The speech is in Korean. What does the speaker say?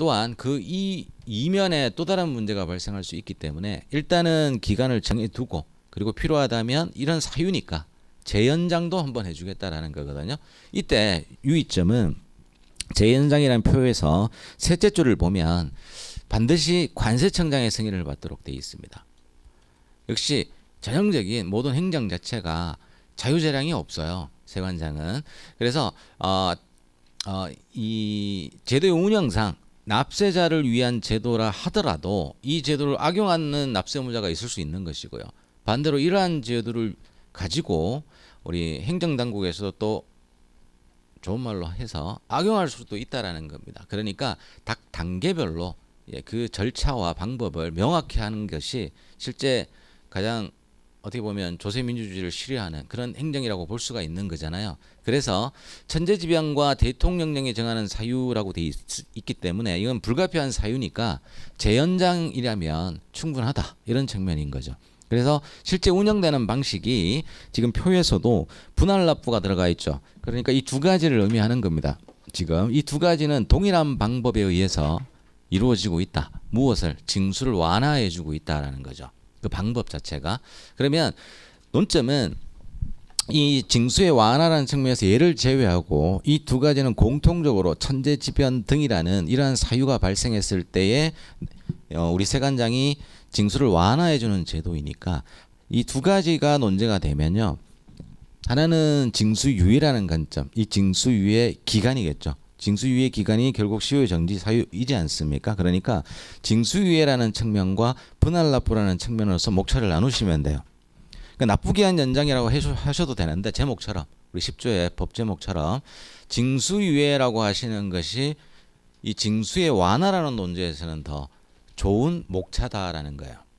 또한 그 이 이면에 또 다른 문제가 발생할 수 있기 때문에 일단은 기간을 정해두고 그리고 필요하다면 이런 사유니까 재연장도 한번 해주겠다라는 거거든요. 이때 유의점은 재연장이라는 표에서 셋째 줄을 보면 반드시 관세청장의 승인을 받도록 되어 있습니다. 역시 전형적인 모든 행정 자체가 자유재량이 없어요. 세관장은. 그래서 어, 어, 이 제도의 운영상 납세자를 위한 제도라 하더라도 이 제도를 악용하는 납세무자가 있을 수 있는 것이고요. 반대로 이러한 제도를 가지고 우리 행정당국에서도 또 좋은 말로 해서 악용할 수도 있다라는 겁니다. 그러니까 각 단계별로 예, 그 절차와 방법을 명확히 하는 것이 실제 가장 어떻게 보면 조세민주주의를 실현하는 그런 행정이라고 볼 수가 있는 거잖아요. 그래서 천재지변과 대통령령에 정하는 사유라고 돼 있, 기 때문에 이건 불가피한 사유니까 재연장이라면 충분하다 이런 측면인 거죠. 그래서 실제 운영되는 방식이 지금 표에서도 분할 납부가 들어가 있죠. 그러니까 이 두 가지를 의미하는 겁니다. 지금 이 두 가지는 동일한 방법에 의해서 이루어지고 있다. 무엇을 징수를 완화해주고 있다라는 거죠. 그 방법 자체가 그러면 논점은 이 징수의 완화라는 측면에서 예를 제외하고 이 두 가지는 공통적으로 천재지변 등이라는 이러한 사유가 발생했을 때에 어, 우리 세관장이 징수를 완화해 주는 제도이니까 이 두 가지가 논제가 되면요. 하나는 징수유예라는 관점, 이 징수유예 기간이겠죠. 징수유예 기간이 결국 시효 정지 사유이지 않습니까? 그러니까 징수유예라는 측면과 분할납부라는 측면으로서 목차를 나누시면 돼요. 그러니까 납부기한 연장이라고 하셔도 되는데 제목처럼 우리 10조의 법 제목처럼 징수유예라고 하시는 것이 이 징수의 완화라는 논제에서는 더 좋은 목차다라는 거예요.